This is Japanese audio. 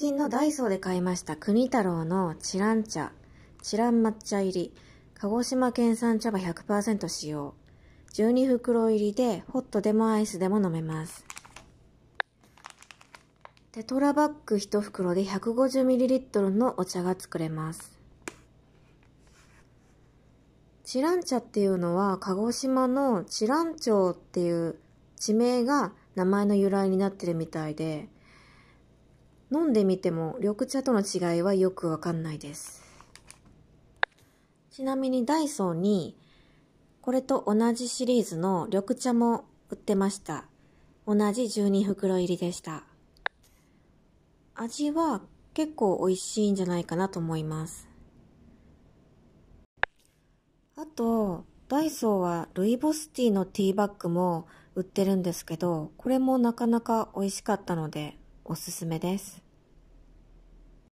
近のダイソーで買いました国太郎のチラン茶、チラン抹茶入り、鹿児島県産茶葉100%使用、12袋入りでホットでもアイスでも飲めます。テトラバッグ1袋で 150ml のお茶が作れます。チラン茶っていうのは鹿児島のチラン町っていう地名が名前の由来になってるみたいで、飲んでみても緑茶との違いはよくわかんないです。ちなみにダイソーにこれと同じシリーズの緑茶も売ってました。同じ12袋入りでした。味は結構美味しいんじゃないかなと思います。あと、ダイソーはルイボスティーのティーバッグも売ってるんですけど、これもなかなか美味しかったので、おすすめです